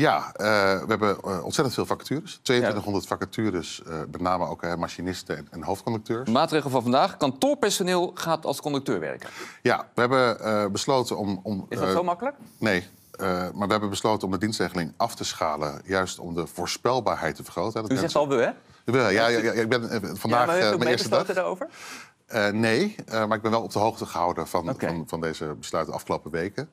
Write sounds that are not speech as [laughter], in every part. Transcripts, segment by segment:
Ja, eh, we hebben eh, ontzettend veel vacatures. 2200 vacatures, eh, met name ook machinisten en, en, hoofdconducteurs. Maatregel van vandaag, kantoorpersoneel gaat als conducteur werken. Ja, we hebben besloten om... om Is dat zo makkelijk? Nee, maar we hebben besloten om de dienstregeling af te schalen, juist om de voorspelbaarheid te vergroten. Dat U zegt al we, hè? Ja, ja, ja, ik ben vandaag ja, mijn eerste dag. daarover? nee, maar ik ben wel op de hoogte gehouden van, van, van, deze besluiten de afgelopen weken.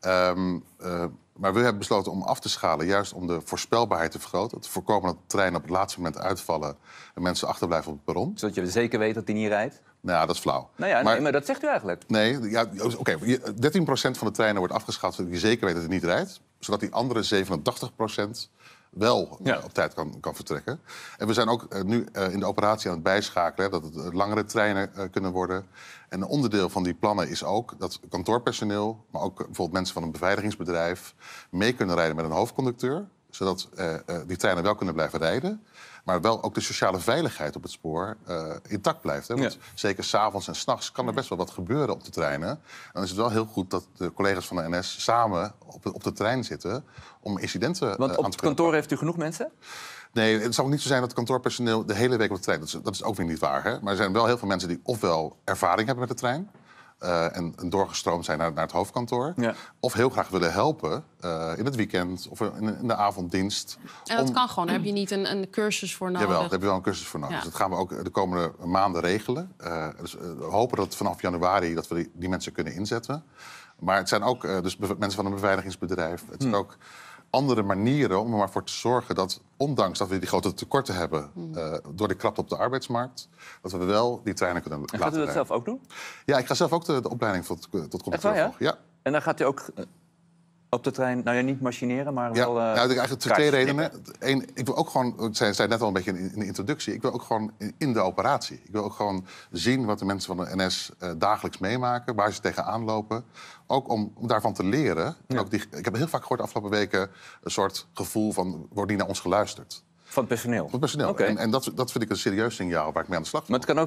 Ehm, eh, maar we hebben besloten om af te schalen, juist om de voorspelbaarheid te vergroten. Te voorkomen dat treinen op het laatste moment uitvallen en mensen achterblijven op het perron. Zodat je zeker weet dat die niet rijdt? Nou, dat is flauw. Nou maar, maar dat zegt u eigenlijk. Nee, ja, oké. 13% van de treinen wordt afgeschaald zodat je zeker weet dat het niet rijdt. Zodat die andere 87% wel eh, op tijd kan, kan vertrekken. En we zijn ook eh, nu eh, in de operatie aan het bijschakelen... dat het langere treinen kunnen worden. En een onderdeel van die plannen is ook dat kantoorpersoneel... maar ook bijvoorbeeld mensen van een beveiligingsbedrijf... mee kunnen rijden met een hoofdconducteur zodat eh, eh, die treinen wel kunnen blijven rijden. Maar wel ook de sociale veiligheid op het spoor eh, intact blijft. Hè? Want ja. zeker s'avonds en s'nachts kan er best wel wat gebeuren op de treinen. En dan is het wel heel goed dat de collega's van de NS samen op de, op de trein zitten om incidenten aan te Want op het kantoor heeft u genoeg mensen? Nee, het zal niet zo zijn dat het kantoorpersoneel de hele week op de trein... Dat is, dat is ook weer niet waar, hè? Maar er zijn wel heel veel mensen die ofwel ervaring hebben met de trein... Eh, en, en, doorgestroomd zijn naar, naar het hoofdkantoor. Ja. Of heel graag willen helpen eh, in het weekend of in, de avonddienst. En dat kan gewoon, heb je [clears throat] niet een, een cursus voor nodig? Jawel, daar heb je wel een cursus voor nodig. Dus dat gaan we ook de komende maanden regelen. Eh, dus we hopen dat vanaf januari dat we die mensen kunnen inzetten. Maar het zijn ook eh, dus mensen van een beveiligingsbedrijf. Het zijn hmm. ook andere manieren om er maar voor te zorgen dat, ondanks dat we die grote tekorten hebben hmm. eh, door de krapte op de arbeidsmarkt, dat we wel die treinen kunnen en laten Gaat u dat zelf ook doen? Ja, ik ga zelf ook de, opleiding tot, eh, tot Echt volgen. Ja? En dan gaat u ook op de trein, nou ja, niet machineren, maar wel... Uh, nou, eh, ja, eigenlijk twee redenen. Eén, ik wil ook gewoon, ik zei, net al een beetje in de introductie... ik wil ook gewoon in de operatie. Ik wil ook gewoon zien wat de mensen van de NS eh, dagelijks meemaken... waar ze tegenaan lopen. Ook om, om daarvan te leren. Ook ik heb heel vaak gehoord de afgelopen weken... een soort gevoel van, wordt niet naar ons geluisterd? Van het personeel? Van personeel. Okay. En, en dat, dat, vind ik een serieus signaal waar ik mee aan de slag ga. Maar